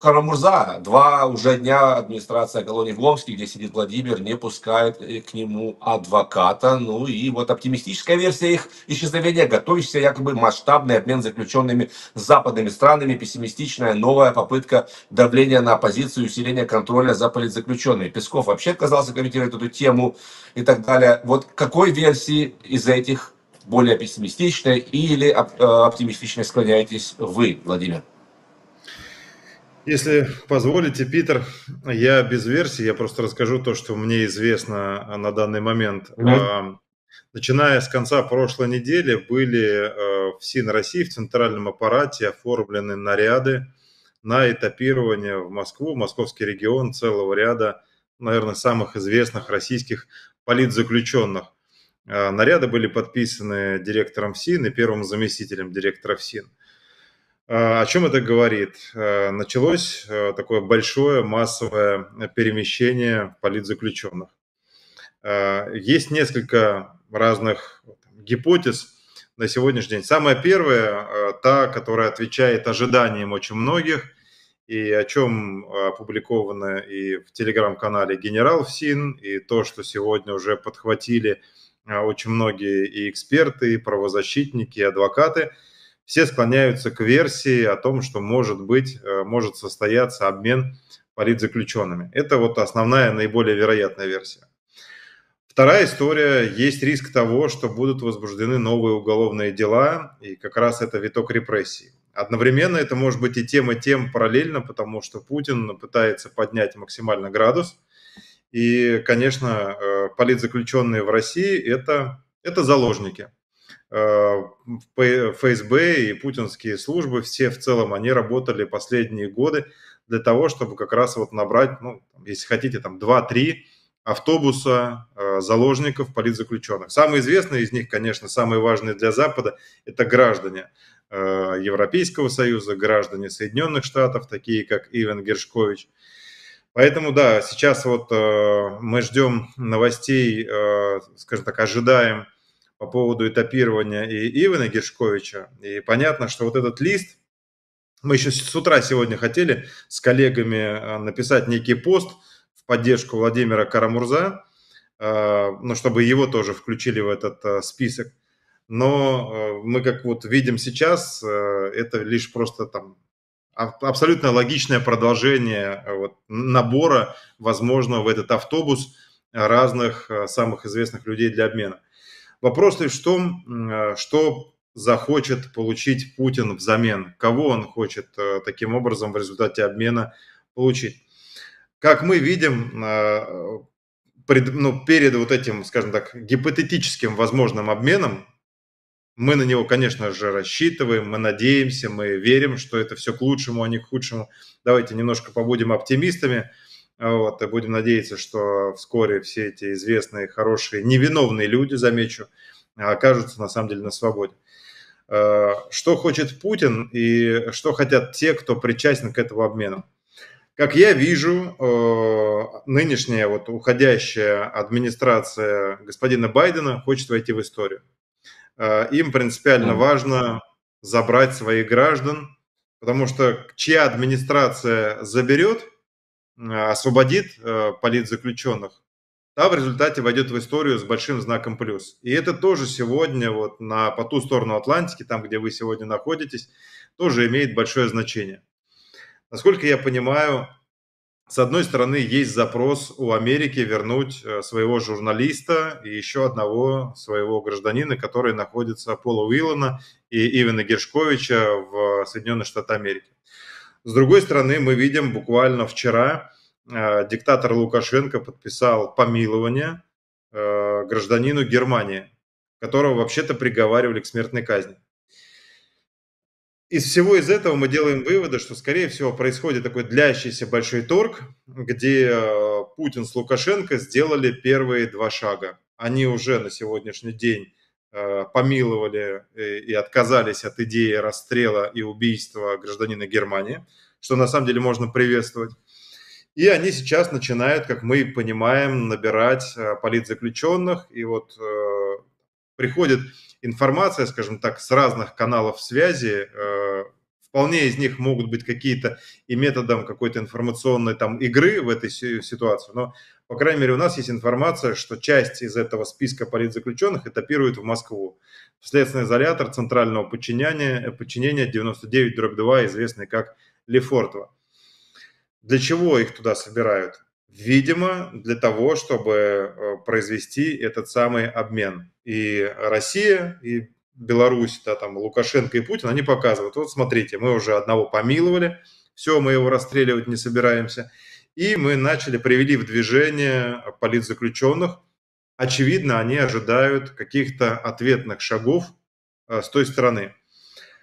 Карамурза. Два уже дня администрация колонии в Ломске, где сидит Владимир, не пускает э, к нему адвоката. Ну и вот оптимистическая версия их исчезновения. Готовишься якобы масштабный обмен заключенными с западными странами. Пессимистичная новая попытка давления на оппозицию и усиления контроля за политзаключенными. Песков вообще отказался комментировать эту тему и так далее. Вот какой версии из этих более пессимистичной или э, оптимистичной склоняетесь вы, Владимир? Если позволите, Питер, я без версии, я просто расскажу то, что мне известно а, на данный момент. Mm-hmm. Начиная с конца прошлой недели были э, в СИН России в центральном аппарате оформлены наряды на этапирование в Москву, в московский регион целого ряда, наверное, самых известных российских политзаключенных. А, наряды были подписаны директором ФСИН и первым заместителем директора ФСИН. А, о чем это говорит? А, началось а, такое большое массовое перемещение политзаключенных. Есть несколько разных гипотез на сегодняшний день. Самая первая, та, которая отвечает ожиданиям очень многих, и о чем опубликовано и в телеграм-канале «Генерал ФСИН», и то, что сегодня уже подхватили очень многие и эксперты, и правозащитники, и адвокаты – все склоняются к версии о том, что может быть, э, может состояться обмен политзаключенными. Это вот основная, наиболее вероятная версия. Вторая история, есть риск того, что будут возбуждены новые уголовные дела, и как раз это виток репрессий. Одновременно это может быть и тем, и тем параллельно, потому что Путин пытается поднять максимально градус. И, конечно, э, политзаключенные в России это, – это заложники – Э, ФСБ и путинские службы, все в целом, они работали последние годы для того, чтобы как раз вот набрать, ну, если хотите, там 2-3 автобуса э, заложников, политзаключенных. Самые известные из них, конечно, самые важные для Запада, это граждане э, Европейского Союза, граждане Соединенных Штатов, такие как Иван Гершкович. Поэтому, да, сейчас вот мы ждем новостей, скажем так, ожидаем по поводу этапирования и Ивана Гершковича. И понятно, что вот этот лист, мы еще с утра сегодня хотели с коллегами э, написать некий пост в поддержку Владимира Карамурза, э, ну, чтобы его тоже включили в этот э, список. Но мы, как вот видим сейчас, это лишь просто там абсолютно логичное продолжение вот, набора возможно, в этот автобус разных самых известных людей для обмена. Вопрос лишь в том, э, что захочет получить Путин взамен, кого он хочет э, таким образом в результате обмена получить. Как мы видим, э, пред, ну, перед вот этим, скажем так, гипотетическим возможным обменом, мы на него, конечно же, рассчитываем, мы надеемся, мы верим, что это все к лучшему, а не к худшему. Давайте немножко побудем оптимистами. Вот, и будем надеяться, что вскоре все эти известные, хорошие, невиновные люди, замечу, окажутся на самом деле на свободе. Э, что хочет Путин и что хотят те, кто причастен к этому обмену? Как я вижу, э, нынешняя вот уходящая администрация господина Байдена хочет войти в историю. Э, им принципиально важно забрать своих граждан, потому что чья администрация заберет – освободит э, политзаключенных, та в результате войдет в историю с большим знаком плюс. И это тоже сегодня вот на по ту сторону Атлантики, там, где вы сегодня находитесь, тоже имеет большое значение. Насколько я понимаю, с одной стороны, есть запрос у Америки вернуть э, своего журналиста и еще одного своего гражданина, который находится Пола Уиллана и Ивана Гершковича в э, Соединенных Штатах Америки. С другой стороны, мы видим буквально вчера, Э, диктатор Лукашенко подписал помилование э, гражданину Германии, которого вообще-то приговаривали к смертной казни. Из всего из этого мы делаем выводы, что, скорее всего, происходит такой длящийся большой торг, где э, Путин с Лукашенко сделали первые два шага. Они уже на сегодняшний день помиловали и отказались от идеи расстрела и убийства гражданина Германии, что на самом деле можно приветствовать. И они сейчас начинают, как мы понимаем, набирать э, политзаключенных. И вот э, приходит информация, скажем так, с разных каналов связи. Э, вполне из них могут быть какие-то и методом какой-то информационной там игры в этой ситуации. Но, по крайней мере, у нас есть информация, что часть из этого списка политзаключенных этапирует в Москву. Следственный изолятор центрального э, подчинения, подчинения 99-2, известный как Лефортово. Для чего их туда собирают? Видимо, для того, чтобы э, произвести этот самый обмен. И Россия, и Беларусь, да, там Лукашенко и Путин, они показывают, вот смотрите, мы уже одного помиловали, все, мы его расстреливать не собираемся. И мы начали, привели в движение политзаключенных. Очевидно, они ожидают каких-то ответных шагов э, с той стороны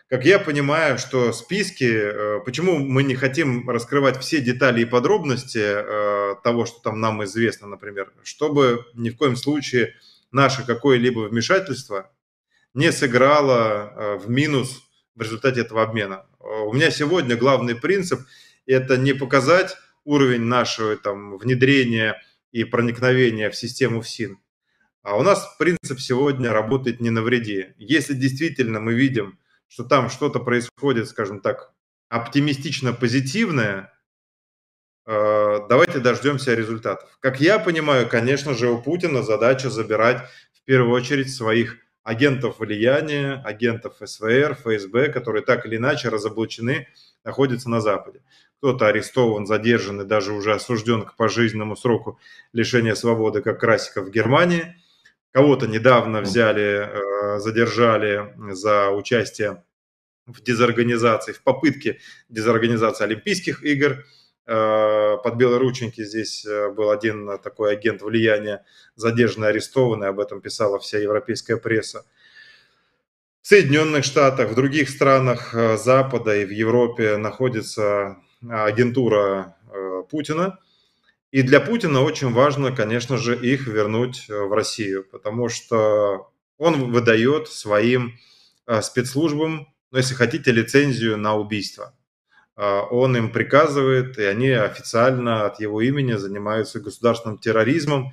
как я понимаю, что списки, э, почему мы не хотим раскрывать все детали и подробности э, того, что там нам известно, например, чтобы ни в коем случае наше какое-либо вмешательство не сыграло э, в минус в результате этого обмена. У меня сегодня главный принцип – это не показать уровень нашего там, внедрения и проникновения в систему ФСИН. А у нас принцип сегодня работает не навреди. Если действительно мы видим – что там что-то происходит, скажем так, оптимистично позитивное, э, давайте дождемся результатов. Как я понимаю, конечно же, у Путина задача забирать в первую очередь своих агентов влияния, агентов СВР, ФСБ, которые так или иначе разоблачены, находятся на Западе. Кто-то арестован, задержан и даже уже осужден к пожизненному сроку лишения свободы, как Красиков в Германии – Кого-то недавно взяли, э, задержали за участие в дезорганизации, в попытке дезорганизации Олимпийских игр. Э, под белорученьки здесь э, был один такой агент влияния, задержанный, арестованный, об этом писала вся европейская пресса. В Соединенных Штатах, в других странах Запада и в Европе находится агентура Путина – и для Путина очень важно, конечно же, их вернуть э, в Россию, потому что он выдает своим э, спецслужбам, ну, если хотите, лицензию на убийство. Э, он им приказывает, и они официально от его имени занимаются государственным терроризмом,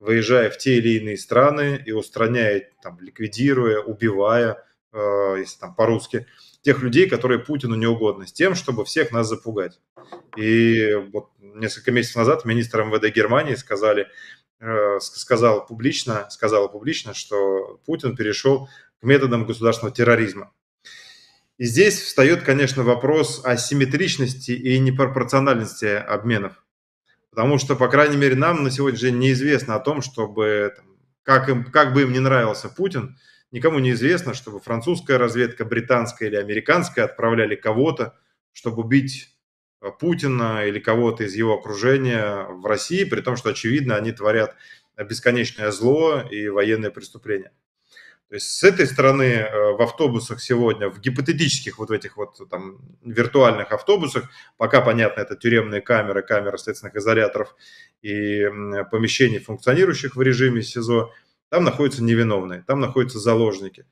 выезжая в те или иные страны и устраняя, там, ликвидируя, убивая, если там по-русски, тех людей, которые Путину неугодны, с тем, чтобы всех нас запугать. И вот несколько месяцев назад министр МВД Германии сказали, э, сказал публично, сказала публично, что Путин перешел к методам государственного терроризма. И здесь встает, конечно, вопрос о симметричности и непропорциональности обменов. Потому что, по крайней мере, нам на сегодняшний день неизвестно о том, чтобы, как, им, как бы им не нравился Путин, никому не известно чтобы французская разведка, британская или американская отправляли кого-то, чтобы убить Э, Путина или кого-то из его окружения в России, при том, что, очевидно, они творят бесконечное зло и военные преступления. То есть с этой стороны э, в автобусах сегодня, в гипотетических вот этих вот там виртуальных автобусах, пока понятно, это тюремные камеры, камеры следственных изоляторов и помещений, функционирующих в режиме СИЗО, там находятся невиновные, там находятся заложники.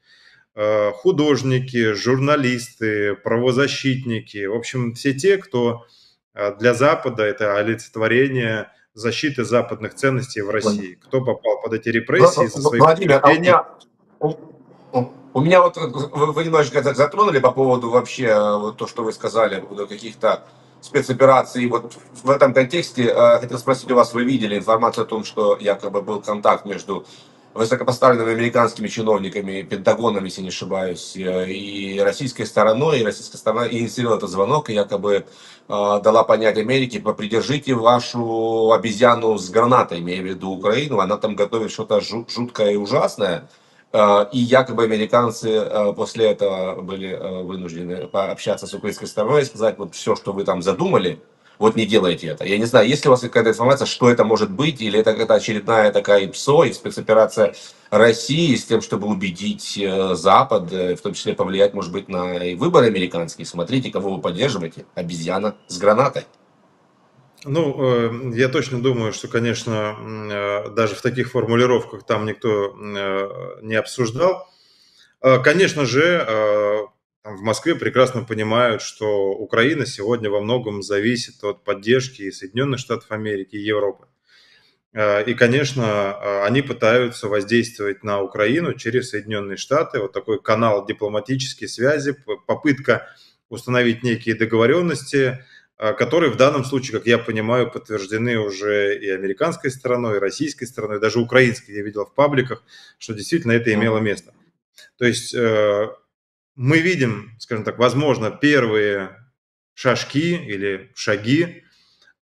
Э, художники, журналисты, правозащитники, в общем, все те, кто э, для Запада это олицетворение защиты западных ценностей в России. Кто попал под эти репрессии со своих Владимир, а у меня, у меня вот вы немножечко затронули по поводу вообще э, вот то, что вы сказали, по поводу каких-то спецопераций. Вот в этом контексте хотел спросить у вас, вы видели информацию о том, что якобы был контакт между высокопоставленными американскими чиновниками, Пентагоном, если не ошибаюсь, э, и российской стороной, и российская сторона инициировала этот звонок, и якобы э, дала понять Америке, попридержите вашу обезьяну с гранатой, имею в виду Украину, она там готовит что-то жуткое и ужасное, э, и якобы американцы э, после этого были вынуждены пообщаться с украинской стороной и сказать, вот все, что вы там задумали, вот не делайте это. Я не знаю, есть ли у вас какая-то информация, что это может быть, или это какая-то очередная такая ИПСО и спецоперация России с тем, чтобы убедить э, Запад, э, в том числе повлиять, может быть, на выборы американские. Смотрите, кого вы поддерживаете. Обезьяна с гранатой. Ну, э, я точно думаю, что, конечно, даже в таких формулировках там никто не обсуждал. Конечно же, в Москве прекрасно понимают, что Украина сегодня во многом зависит от поддержки Соединенных Штатов Америки, и Европы. Э, и, конечно, э, они пытаются воздействовать на Украину через Соединенные Штаты, вот такой канал дипломатические связи, попытка установить некие договоренности, э, которые в данном случае, как я понимаю, подтверждены уже и американской стороной, и российской стороной, даже украинской, я видел в пабликах, что действительно это имело место. То есть мы видим, скажем так, возможно, первые шажки или шаги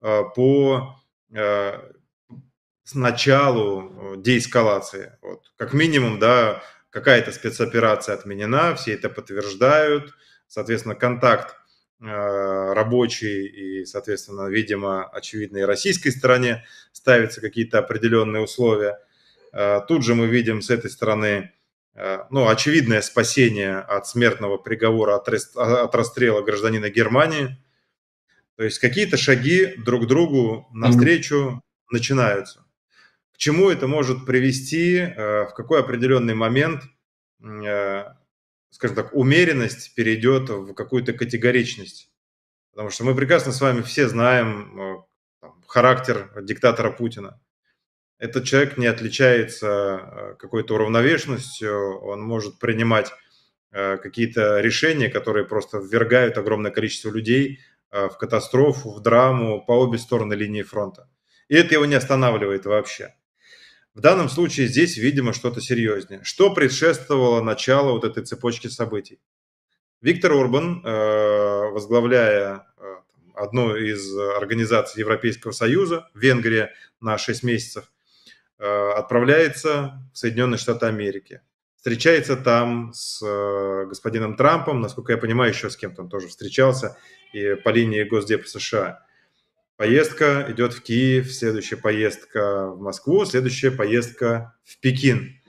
э, по э, началу э, деэскалации. Вот. Как минимум, да, какая-то спецоперация отменена, все это подтверждают, соответственно, контакт рабочий и, соответственно, видимо, очевидно, и российской стороне ставятся какие-то определенные условия. Тут же мы видим с этой стороны Э, ну, очевидное спасение от смертного приговора, от, расстрела гражданина Германии. То есть какие-то шаги друг другу навстречу начинаются. К чему это может привести, э, в какой определенный момент, э, скажем так, умеренность перейдет в какую-то категоричность? Потому что мы прекрасно с вами все знаем характер диктатора Путина этот человек не отличается э, какой-то уравновешенностью, он может принимать э, какие-то решения, которые просто ввергают огромное количество людей э, в катастрофу, в драму по обе стороны линии фронта. И это его не останавливает вообще. В данном случае здесь, видимо, что-то серьезнее. Что предшествовало началу вот этой цепочки событий? Виктор Урбан, возглавляя одну из организаций Европейского Союза, Венгрия на 6 месяцев, Э, отправляется в Соединенные Штаты Америки. Встречается там с э, господином Трампом, насколько я понимаю, еще с кем-то он тоже встречался, и по линии Госдепа США. Поездка идет в Киев, следующая поездка в Москву, следующая поездка в Пекин.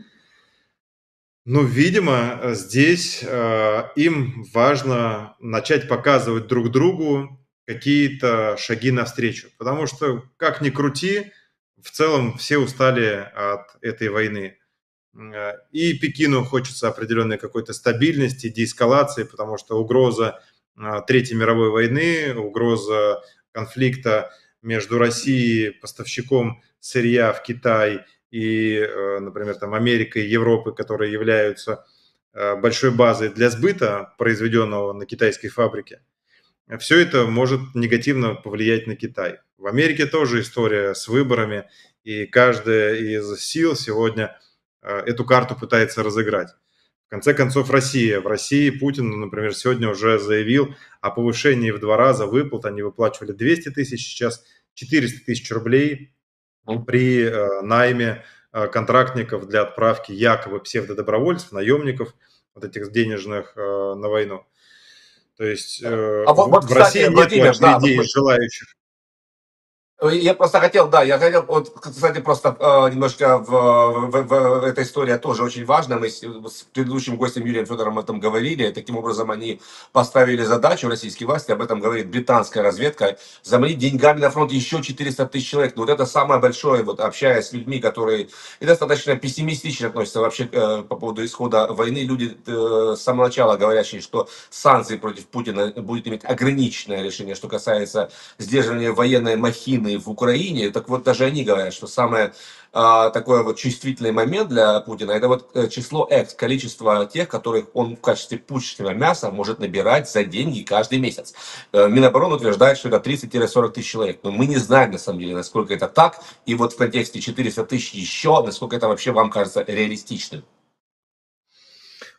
Ну, видимо, здесь э, им важно начать показывать друг другу какие-то шаги навстречу. Потому что, как ни крути, в целом все устали от этой войны. Э, и Пекину хочется определенной какой-то стабильности, деэскалации, потому что угроза э, Третьей мировой войны, угроза конфликта между Россией, поставщиком сырья в Китай и, э, например, там Америкой, Европой, которые являются большой базой для сбыта, произведенного на китайской фабрике – а все это может негативно повлиять на Китай. В Америке тоже история с выборами, и каждая из сил сегодня э, эту карту пытается разыграть. В конце концов, Россия. В России Путин, ну, например, сегодня уже заявил о повышении в два раза выплат. Они выплачивали 200 тысяч, сейчас 400 тысяч рублей ну. при э, найме э, контрактников для отправки якобы псевдодобровольцев, наемников, вот этих денежных на войну. То есть э, а вот, в кстати, России нет Владимир, да, идеи вот... желающих ну, я просто хотел, да, я хотел, вот, кстати, просто э, немножко в, в, в, этой истории тоже очень важна. Мы с, с предыдущим гостем Юрием Федором об этом говорили. Таким образом, они поставили задачу российской власти, об этом говорит британская разведка, заманить деньгами на фронт еще 400 тысяч человек. Но ну, вот это самое большое, вот общаясь с людьми, которые и достаточно пессимистично относятся вообще э, по поводу исхода войны. Люди э, с самого начала говорящие, что санкции против Путина будет иметь ограниченное решение, что касается сдерживания военной махины войны в Украине, так вот даже они говорят, что самое а, такой вот чувствительный момент для Путина, это вот э, число X, количество тех, которых он в качестве пушечного мяса может набирать за деньги каждый месяц. Э, Минобороны утверждает, что это 30-40 тысяч человек, но мы не знаем на самом деле, насколько это так, и вот в контексте 400 тысяч еще, насколько это вообще вам кажется реалистичным.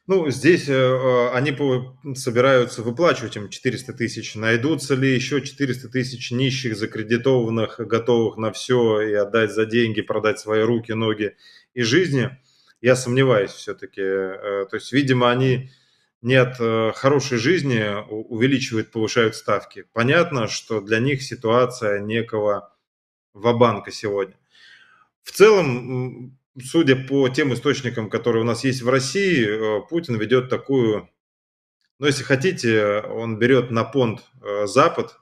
Ну, здесь э, они по- собираются выплачивать им 400 тысяч. Найдутся ли еще 400 тысяч нищих, закредитованных, готовых на все и отдать за деньги, продать свои руки, ноги и жизни? Я сомневаюсь все-таки. Э, то есть, видимо, они нет э, хорошей жизни увеличивают, повышают ставки. Понятно, что для них ситуация некого банка сегодня. В целом, судя по тем источникам, которые у нас есть в России, э, Путин ведет такую, ну, если хотите, он берет на понт э, Запад,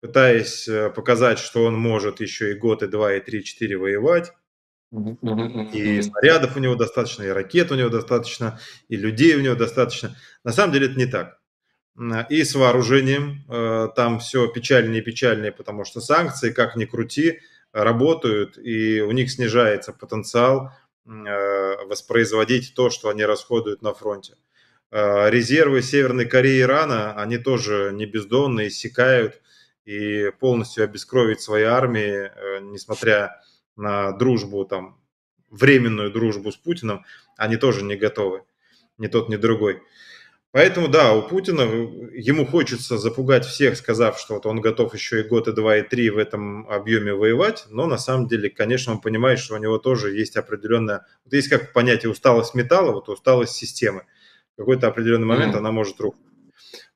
пытаясь э, показать, что он может еще и год, и два, и три, и четыре воевать. И снарядов у него достаточно, и ракет у него достаточно, и людей у него достаточно. На самом деле это не так. И с вооружением там все печальнее и печальнее, потому что санкции, как ни крути, работают, и у них снижается потенциал э, воспроизводить то, что они расходуют на фронте. Э, резервы Северной Кореи и Ирана, они тоже не бездонные, иссякают и полностью обескровить свои армии, э, несмотря на дружбу, там, временную дружбу с Путиным, они тоже не готовы, ни тот, ни другой. Поэтому, да, у Путина, э, ему хочется запугать всех, сказав, что вот он готов еще и год, и два, и три в этом объеме воевать, но на самом деле, конечно, он понимает, что у него тоже есть определенная, вот есть как понятие усталость металла, вот усталость системы. В какой-то определенный момент mm-hmm. она может рухнуть.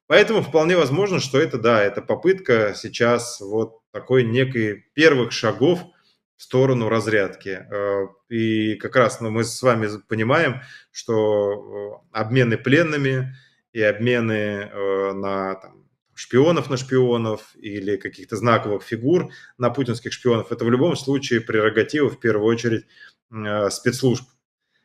Поэтому вполне возможно, что это, да, это попытка сейчас вот такой некой первых шагов – сторону разрядки. Э, и как раз ну, мы с вами понимаем, что э, обмены пленными и обмены э, на там, шпионов на шпионов или каких-то знаковых фигур на путинских шпионов, это в любом случае прерогатива в первую очередь спецслужб.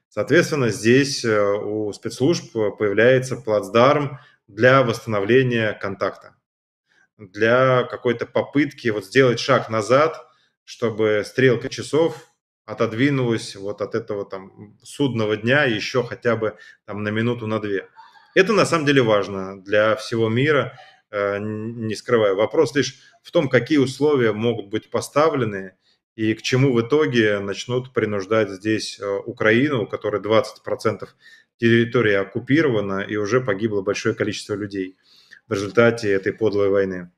Соответственно, здесь у спецслужб появляется плацдарм для восстановления контакта, для какой-то попытки вот сделать шаг назад – чтобы стрелка часов отодвинулась вот от этого там судного дня еще хотя бы там на минуту, на две. Это на самом деле важно для всего мира, э, не скрываю. Вопрос лишь в том, какие условия могут быть поставлены и к чему в итоге начнут принуждать здесь э, Украину, у которой 20% территории оккупирована и уже погибло большое количество людей в результате этой подлой войны.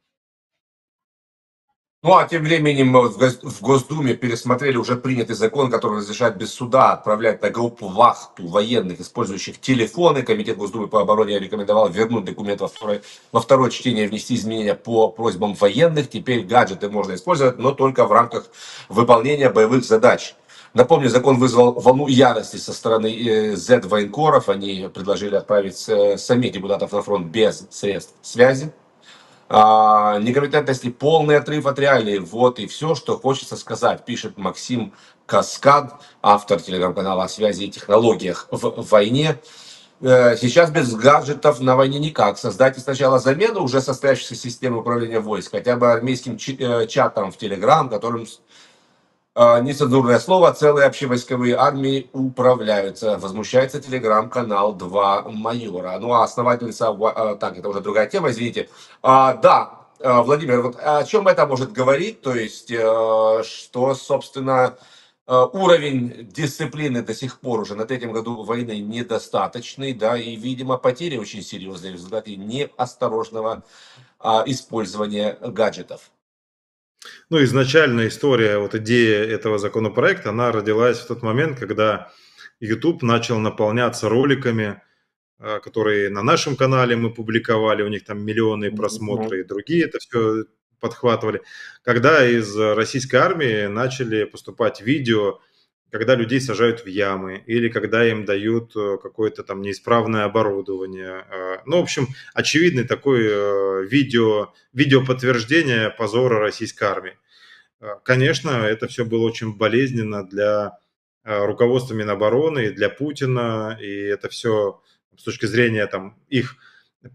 Ну а тем временем в Госдуме пересмотрели уже принятый закон, который разрешает без суда отправлять на группу вахту военных, использующих телефоны. Комитет Госдумы по обороне рекомендовал вернуть документ во второе, во второе чтение, внести изменения по просьбам военных. Теперь гаджеты можно использовать, но только в рамках выполнения боевых задач. Напомню, закон вызвал волну ярости со стороны Z-военкоров. Э, Они предложили отправить э, самих депутатов на фронт без средств связи а, некомпетентности, полный отрыв от реалий. Вот и все, что хочется сказать, пишет Максим Каскад, автор телеграм-канала о связи и технологиях в войне. Э, сейчас без гаджетов на войне никак. Создайте сначала замену уже состоящейся системы управления войск, хотя бы армейским э, чатом в Телеграм, которым а, нецензурное слово, целые общевойсковые армии управляются. Возмущается телеграм-канал «Два майора». Ну а основательница... А, так, это уже другая тема, извините. А, да, а, Владимир, вот о чем это может говорить? То есть, э, что, собственно, э, уровень дисциплины до сих пор уже на третьем году войны недостаточный, да, и, видимо, потери очень серьезные в результате неосторожного использования гаджетов. Ну, изначально история, вот идея этого законопроекта, она родилась в тот момент, когда YouTube начал наполняться роликами, а, которые на нашем канале мы публиковали, у них там миллионы просмотры, и другие это все подхватывали. Когда из российской армии начали поступать видео когда людей сажают в ямы или когда им дают э, какое-то там неисправное оборудование. Э, ну, в общем, очевидный такой э, видео, видео подтверждение позора российской армии. Конечно, это все было очень болезненно для руководства Минобороны и для Путина, и это все с точки зрения там их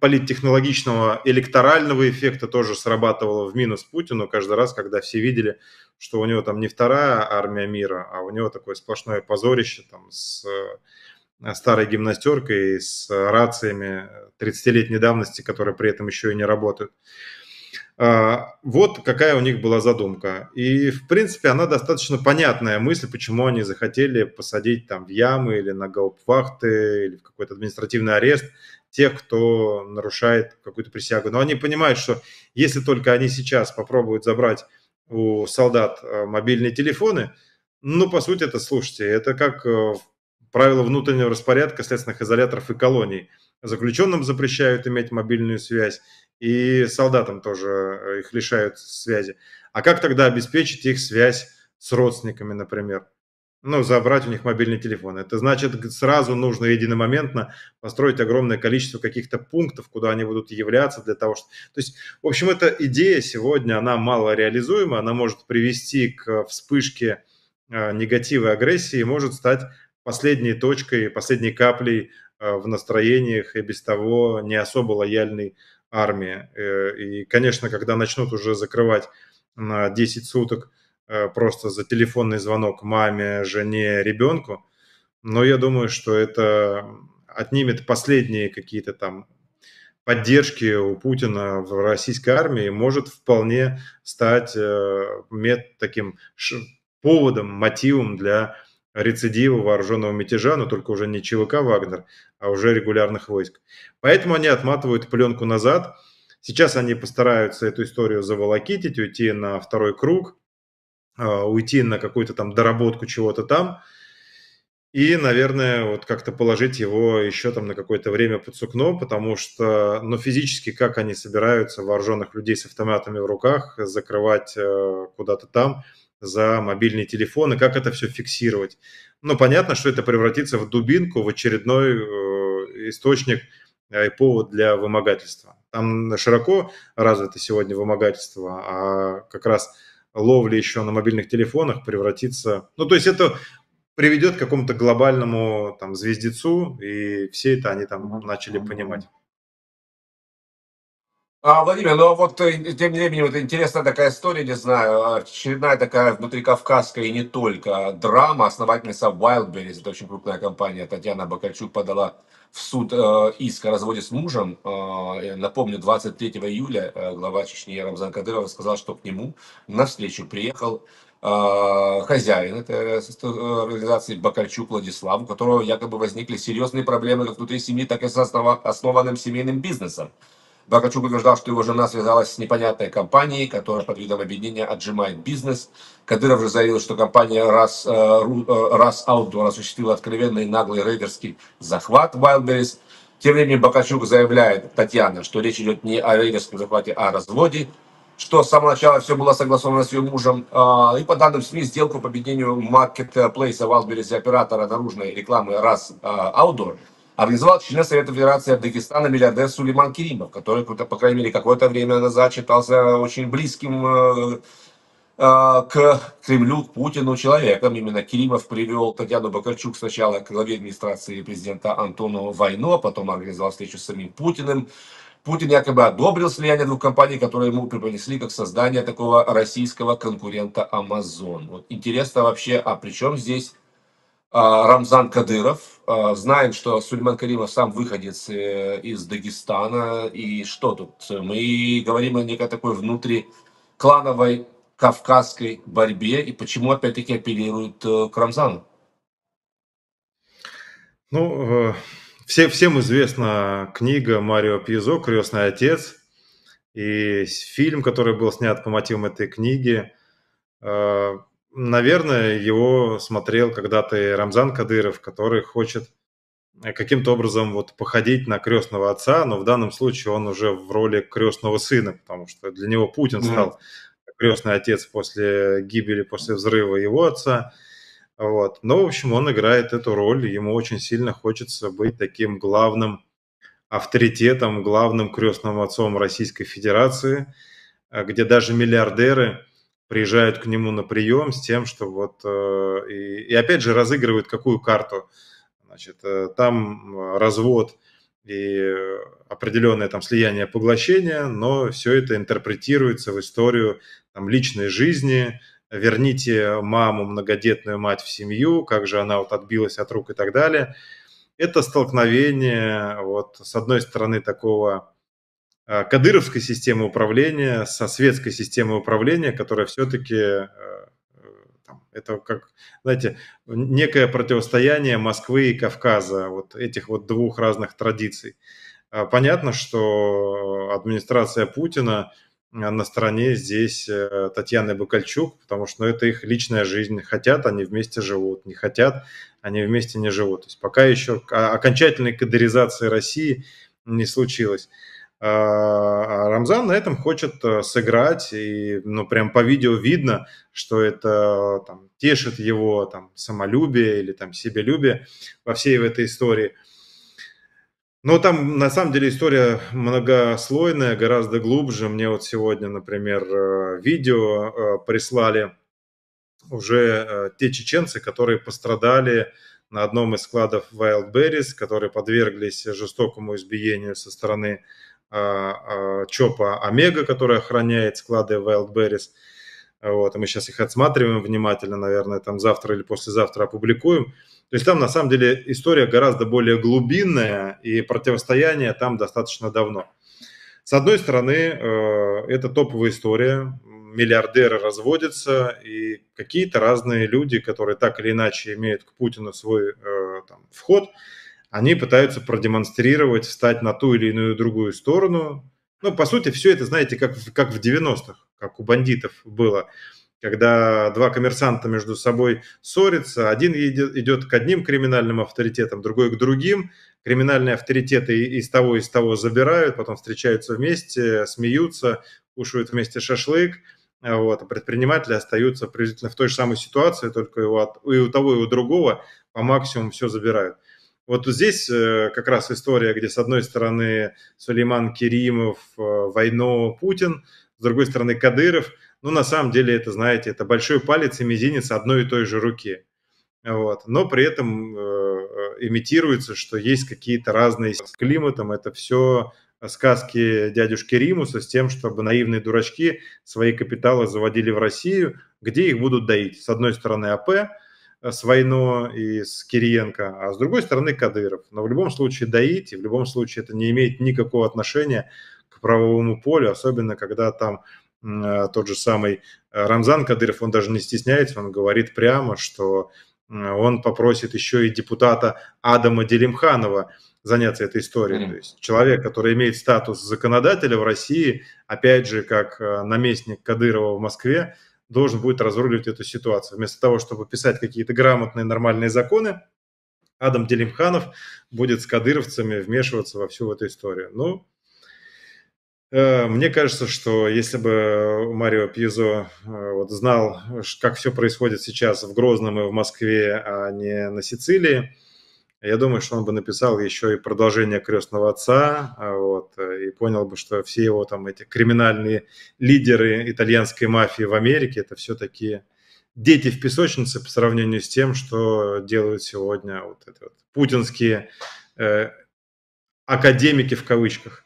политтехнологичного электорального эффекта тоже срабатывало в минус Путину каждый раз, когда все видели, что у него там не вторая армия мира, а у него такое сплошное позорище там с э, старой гимнастеркой, с рациями 30-летней давности, которые при этом еще и не работают. А, вот какая у них была задумка. И, в принципе, она достаточно понятная мысль, почему они захотели посадить там в ямы или на гауптвахты, или в какой-то административный арест тех, кто нарушает какую-то присягу. Но они понимают, что если только они сейчас попробуют забрать у солдат э, мобильные телефоны, ну, по сути, это, слушайте, это как э, правило внутреннего распорядка следственных изоляторов и колоний. Заключенным запрещают иметь мобильную связь, и солдатам тоже э, их лишают связи. А как тогда обеспечить их связь с родственниками, например? ну, забрать у них мобильный телефон. Это значит, сразу нужно единомоментно построить огромное количество каких-то пунктов, куда они будут являться для того, что... То есть, в общем, эта идея сегодня, она мало реализуема, она может привести к вспышке а, негатива, агрессии и может стать последней точкой, последней каплей а, в настроениях и без того не особо лояльной армии. Э, и, конечно, когда начнут уже закрывать на 10 суток – Э, просто за телефонный звонок маме, жене, ребенку. Но я думаю, что это отнимет последние какие-то там поддержки у Путина в российской армии может вполне стать э, мет таким поводом, мотивом для рецидива вооруженного мятежа, но только уже не ЧВК «Вагнер», а уже регулярных войск. Поэтому они отматывают пленку назад. Сейчас они постараются эту историю заволокитить, уйти на второй круг. А, уйти на какую-то там доработку чего-то там, и, наверное, вот как-то положить его еще там на какое-то время под сукно, потому что, ну, физически, как они собираются вооруженных людей с автоматами в руках закрывать э, куда-то там за мобильные телефоны, как это все фиксировать. Ну, понятно, что это превратится в дубинку, в очередной э, источник э, и повод для вымогательства. Там широко развито сегодня вымогательство, а как раз ловли еще на мобильных телефонах превратится... Ну, то есть это приведет к какому-то глобальному там звездецу, и все это они там начали понимать. А, Владимир, ну вот э, тем не менее, вот интересная такая история, не знаю, очередная такая внутрикавказская и не только драма. Основательница Wildberries, это очень крупная компания, Татьяна Бакальчук подала в суд э, иск о разводе с мужем. Э, напомню, 23 июля э, глава Чечни Рамзан Кадыров сказал, что к нему навстречу приехал э, хозяин этой э, организации Бакальчук Владислав, у которого якобы возникли серьезные проблемы как внутри семьи, так и с основанным семейным бизнесом. Бакачук утверждал, что его жена связалась с непонятной компанией, которая под видом объединения отжимает бизнес. Кадыров же заявил, что компания «Рас, э, э, Рас Outdoor осуществила откровенный наглый рейдерский захват Wildberries. Тем временем Бакачук заявляет, Татьяна, что речь идет не о рейдерском захвате, а о разводе что с самого начала все было согласовано с ее мужем. А, и по данным СМИ, сделку по объединению маркетплейса Wildberries и оператора наружной рекламы RAS Outdoor э, организовал член Совета Федерации Дагестана миллиардер Сулейман Керимов, который, по крайней мере, какое-то время назад считался очень близким э, э, к Кремлю, к Путину человеком. Именно Керимов привел Татьяну Бакарчук сначала к главе администрации президента Антону Войну, а потом организовал встречу с самим Путиным. Путин якобы одобрил слияние двух компаний, которые ему преподнесли как создание такого российского конкурента Amazon. Вот интересно вообще, а при чем здесь а, Рамзан Кадыров. А, знаем, что Сульман Каримов сам выходец э, из Дагестана. И что тут? Мы говорим о некой такой внутриклановой кавказской борьбе. И почему опять-таки апеллируют э, к Рамзану? Ну, э, все, всем известна книга Марио Пьезо «Крестный отец». И фильм, который был снят по мотивам этой книги, наверное, его смотрел когда-то и Рамзан Кадыров, который хочет э, каким-то образом вот походить на крестного отца, но в данном случае он уже в роли крестного сына, потому что для него Путин стал крестный отец после гибели, после взрыва его отца. Вот. Но, в общем, он играет эту роль, ему очень сильно хочется быть таким главным авторитетом, главным крестным отцом Российской Федерации, э, где даже миллиардеры – приезжают к нему на прием с тем, что вот... Э, и, и опять же разыгрывают какую карту. Значит, э, там э, развод и определенное там слияние поглощения, но все это интерпретируется в историю там, личной жизни, верните маму, многодетную мать в семью, как же она вот отбилась от рук и так далее. Это столкновение вот с одной стороны такого Э, кадыровской системы управления со светской системой управления, которая все-таки э, э, это как, знаете, некое противостояние Москвы и Кавказа, вот этих вот двух разных традиций. А понятно, что администрация Путина на стороне здесь Татьяны Бакальчук, потому что ну, это их личная жизнь. Хотят, они вместе живут. Не хотят, они вместе не живут. То есть пока еще а, окончательной кадеризации России не случилось. А, а Рамзан на этом хочет э, сыграть, и ну прям по видео видно, что это там, тешит его там самолюбие или там себелюбие во всей этой истории. Но там на самом деле история многослойная, гораздо глубже. Мне вот сегодня, например, э, видео э, прислали уже те чеченцы, которые пострадали на одном из складов Wildberries, которые подверглись жестокому избиению со стороны а, а, ЧОПа Омега, которая охраняет склады Wildberries. Вот, и мы сейчас их отсматриваем внимательно, наверное, там завтра или послезавтра опубликуем. То есть там на самом деле история гораздо более глубинная, и противостояние там достаточно давно. С одной стороны, э, это топовая история, миллиардеры разводятся, и какие-то разные люди, которые так или иначе имеют к Путину свой э, там, вход, они пытаются продемонстрировать, встать на ту или иную другую сторону. Ну, по сути, все это, знаете, как, как в 90-х, как у бандитов было, когда два коммерсанта между собой ссорятся, один идет идет к одним криминальным авторитетам, другой к другим, криминальные авторитеты из того и из того забирают, потом встречаются вместе, смеются, кушают вместе шашлык, а вот, а предприниматели остаются приблизительно в той же самой ситуации, только и у, от, и у того, и у другого по максимуму все забирают. Вот здесь э, как раз история, где с одной стороны Сулейман Керимов, э, Войно, Путин, с другой стороны Кадыров. Ну, на самом деле, это, знаете, это большой палец и мизинец одной и той же руки. Вот. Но при этом э, имитируется, что есть какие-то разные с климатом. Это все сказки дядюшки Римуса с тем, чтобы наивные дурачки свои капиталы заводили в Россию, где их будут доить. С одной стороны АП, с Войно и с Кириенко, а с другой стороны Кадыров. Но в любом случае доить, и в любом случае это не имеет никакого отношения к правовому полю, особенно когда там э, тот же самый э, Рамзан Кадыров, он даже не стесняется, он говорит прямо, что он попросит еще и депутата Адама Делимханова заняться этой историей. Mm-hmm. То есть человек, который имеет статус законодателя в России, опять же, как э, наместник Кадырова в Москве, должен будет разруливать эту ситуацию. Вместо того, чтобы писать какие-то грамотные, нормальные законы, Адам Делимханов будет с кадыровцами вмешиваться во всю эту историю. Ну, э, мне кажется, что если бы Марио Пьезо э, вот, знал, как все происходит сейчас в Грозном и в Москве, а не на Сицилии, я думаю, что он бы написал еще и продолжение «Крестного отца», а вот, э, и понял бы, что все его там эти криминальные лидеры итальянской мафии в Америке – это все такие дети в песочнице по сравнению с тем, что делают сегодня вот эти вот путинские э, академики в кавычках.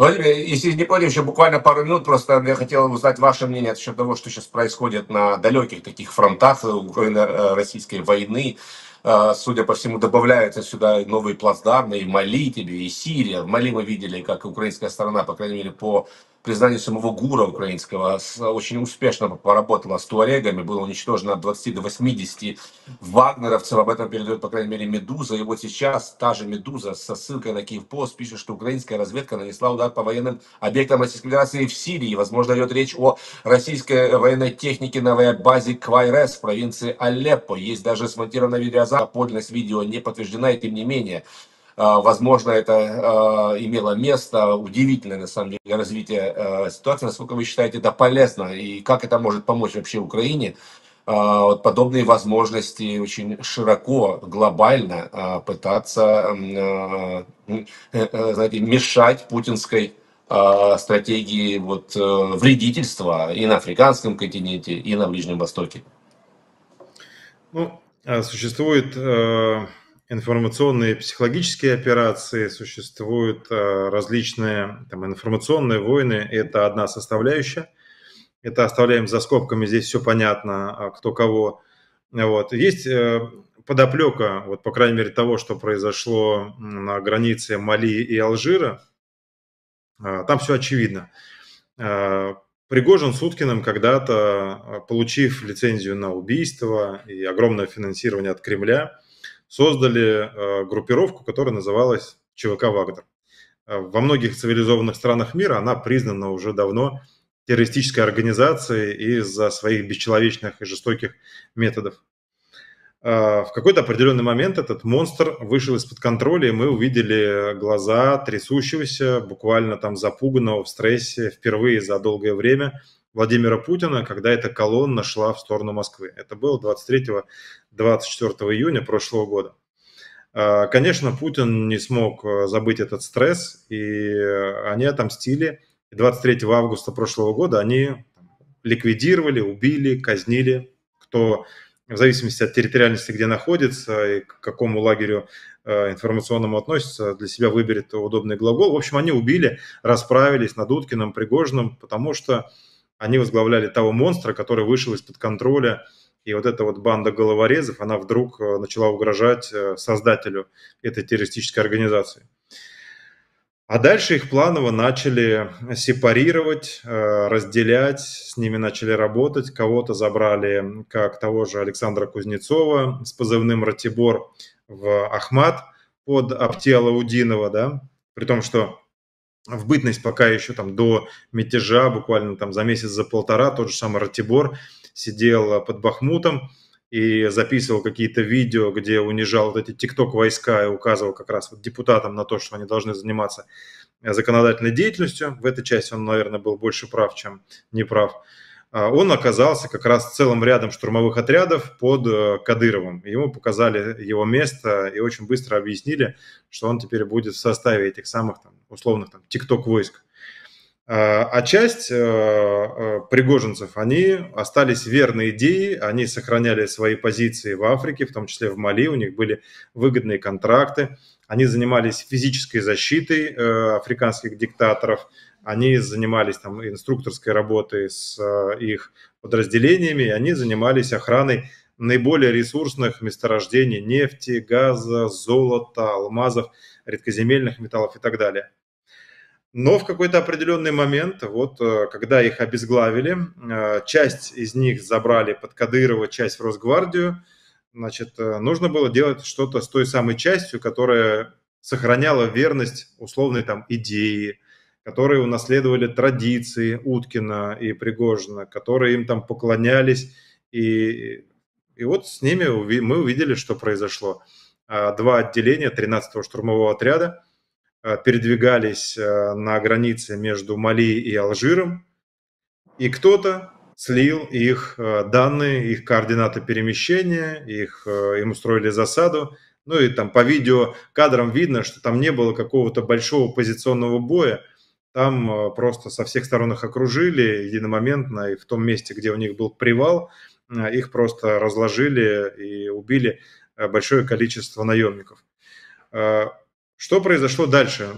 Владимир, если не понял, еще буквально пару минут, просто я хотел узнать ваше мнение насчет того, что сейчас происходит на далеких таких фронтах Украино-российской э, войны. Э, судя по всему, добавляются сюда новые плацдармы, и Мали тебе, и Сирия. В Мали мы видели, как украинская сторона, по крайней мере, по признание самого ГУРа украинского, с, очень успешно поработала с туарегами, было уничтожено от 20 до 80 вагнеровцев, об этом передает, по крайней мере, «Медуза». И вот сейчас та же «Медуза» со ссылкой на Киев-Пост пишет, что украинская разведка нанесла удар по военным объектам Российской Федерации в Сирии. Возможно, идет речь о российской военной технике на базе Квайрес в провинции Алеппо. Есть даже смонтированная видеозапольность, видео не подтверждена, и тем не менее. А, возможно, это а, имело место. Удивительное, на самом деле, развитие а, ситуации. Насколько вы считаете это полезно? И как это может помочь вообще Украине? Вот подобные возможности очень широко, глобально пытаться э, э, знаете, мешать путинской стратегии вот, э, вредительства и на африканском континенте, и на Ближнем Востоке? Ну, существует информационные и психологические операции, существуют э, различные там, информационные войны, это одна составляющая. Это оставляем за скобками, здесь все понятно, а, кто кого. Вот. Есть э, подоплека, вот, по крайней мере, того, что произошло на границе Мали и Алжира. А, там все очевидно. А, Пригожин Суткиным когда-то, получив лицензию на убийство и огромное финансирование от Кремля – создали э, группировку, которая называлась ЧВК «Вагнер». Э, во многих цивилизованных странах мира она признана уже давно террористической организацией из-за своих бесчеловечных и жестоких методов. Э, в какой-то определенный момент этот монстр вышел из-под контроля, и мы увидели глаза трясущегося, буквально там запуганного в стрессе впервые за долгое время Владимира Путина, когда эта колонна шла в сторону Москвы. Это было 23-24 июня прошлого года. А, конечно, Путин не смог э, забыть этот стресс, и э, они отомстили. 23 августа прошлого года они ликвидировали, убили, казнили, кто в зависимости от территориальности, где находится и к какому лагерю э, информационному относится, для себя выберет удобный глагол. В общем, они убили, расправились над Уткиным, Пригожным, потому что они возглавляли того монстра, который вышел из-под контроля, и вот эта вот банда головорезов, она вдруг э, начала угрожать э, создателю этой террористической организации. А дальше их планово начали сепарировать, э, разделять, с ними начали работать. Кого-то забрали, как того же Александра Кузнецова с позывным «Ратибор» в Ахмат под Аптиала Удинова, да, при том, что в бытность пока еще там до мятежа, буквально там за месяц, за полтора, тот же самый Ратибор сидел э, под Бахмутом и записывал какие-то видео, где унижал вот эти тикток войска и указывал как раз вот депутатам на то, что они должны заниматься э, законодательной деятельностью. В этой части он, наверное, был больше прав, чем неправ. прав. А, он оказался как раз целым рядом штурмовых отрядов под э, Кадыровым. Ему показали его место и очень быстро объяснили, что он теперь будет в составе этих самых там, условных там, тикток-войск. А часть э, э, пригожинцев, они остались верны идее, они сохраняли свои позиции в Африке, в том числе в Мали, у них были выгодные контракты, они занимались физической защитой африканских диктаторов – они занимались там инструкторской работой с э, их подразделениями, они занимались охраной наиболее ресурсных месторождений нефти, газа, золота, алмазов, редкоземельных металлов и так далее. Но в какой-то определенный момент, вот э, когда их обезглавили, э, часть из них забрали под Кадырова, часть в Росгвардию, значит, нужно было делать что-то с той самой частью, которая сохраняла верность условной там идеи, которые унаследовали традиции Уткина и Пригожина, которые им там поклонялись. И, и вот с ними мы увидели, что произошло. А, два отделения 13-го штурмового отряда а, передвигались а, на границе между Мали и Алжиром, и кто-то слил их данные, их координаты перемещения, их, им устроили засаду, ну и там по видео кадрам видно, что там не было какого-то большого позиционного боя, там э, просто со всех сторон их окружили единомоментно, и в том месте, где у них был привал, э, их просто разложили и убили э, большое количество наемников. Что произошло дальше?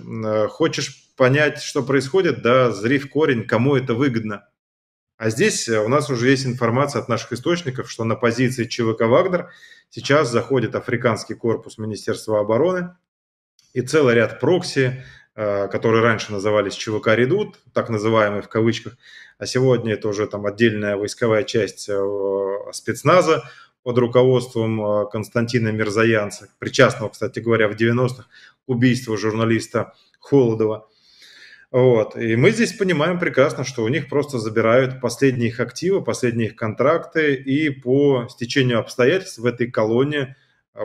Хочешь понять, что происходит? Да, зри в корень, кому это выгодно. А здесь у нас уже есть информация от наших источников, что на позиции ЧВК «Вагнер» сейчас заходит африканский корпус Министерства обороны и целый ряд прокси, Э, которые раньше назывались ЧВК а «Редут», так называемые в кавычках, а сегодня это уже там отдельная войсковая часть э, спецназа под руководством э, Константина Мирзаянца, причастного, кстати говоря, в 90-х к убийству журналиста Холодова. Вот. И мы здесь понимаем прекрасно, что у них просто забирают последние их активы, последние их контракты, и по стечению обстоятельств в этой колонии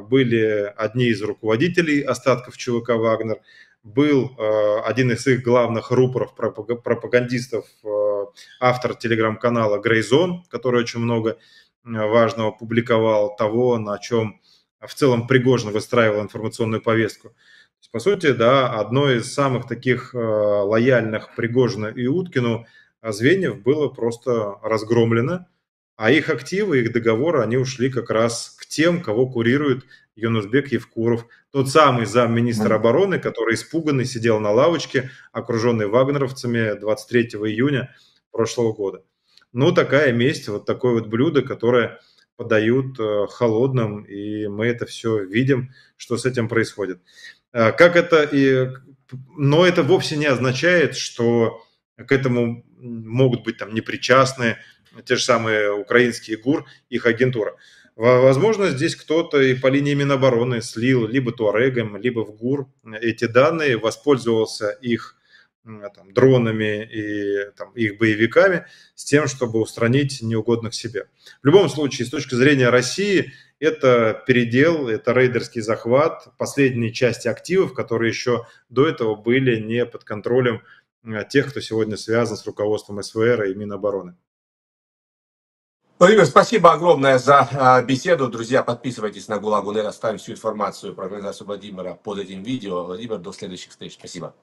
были одни из руководителей остатков ЧВК «Вагнер», был э, один из их главных рупоров, пропагандистов, э, автор телеграм-канала Грейзон, который очень много э, важного публиковал, того, на чем в целом Пригожин выстраивал информационную повестку. Есть, по сути, да, одно из самых таких лояльных Пригожина и Уткину звеньев было просто разгромлено, а их активы, их договоры, они ушли как раз к тем, кого курирует Юнусбек Евкуров, тот самый замминистра обороны, который испуганный сидел на лавочке, окруженный вагнеровцами 23 июня прошлого года. Ну, такая месть, вот такое вот блюдо, которое подают э, холодным, и мы это все видим, что с этим происходит. Э, как это и... Но это вовсе не означает, что к этому могут быть там непричастны те же самые украинские ГУР, их агентура. Возможно, здесь кто-то и по линии Минобороны слил либо Туарегом, либо в ГУР эти данные, воспользовался их там, дронами и там, их боевиками с тем, чтобы устранить неугодных себе. В любом случае, с точки зрения России, это передел, это рейдерский захват последней части активов, которые еще до этого были не под контролем э, тех, кто сегодня связан с руководством СВР и Минобороны. Ну, спасибо огромное за а, беседу. Друзья, подписывайтесь на Гулагу. оставим всю информацию про организацию Владимира под этим видео. Владимир, до следующих встреч. Спасибо.